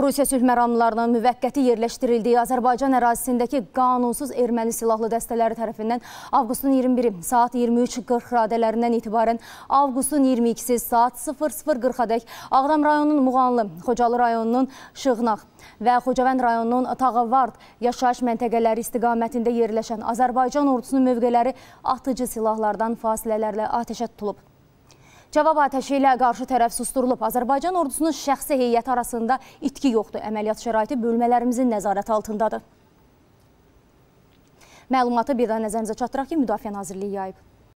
Rusiya sülh məramlarının müvəqqəti yerləşdirildiyi Azərbaycan ərazisindəki qanunsuz erməni silahlı dəstələri tərəfindən avqustun 21-i saat 23:40 radələrindən etibarən avqustun 22-si saat 00:40-a dək Ağdam rayonunun Muğanlı, Xocalı rayonunun Şığnaq və Xocavənd rayonunun Tağavard yaşayış məntəqələri istiqamətində yerləşən Azərbaycan ordusunun mövqeləri atıcı silahlardan fasilələrlə atəşə tutulub. Cavab atəşi ilə qarşı tərəf susturulub. Azərbaycan ordusunun şəxsi heyəti arasında itki yoxdur. Əməliyyat şəraiti bölmələrimizin nəzarət altındadır. Məlumatı bir daha nəzərinizə çatdıraq ki, Müdafiə Nazirliyi yayıb.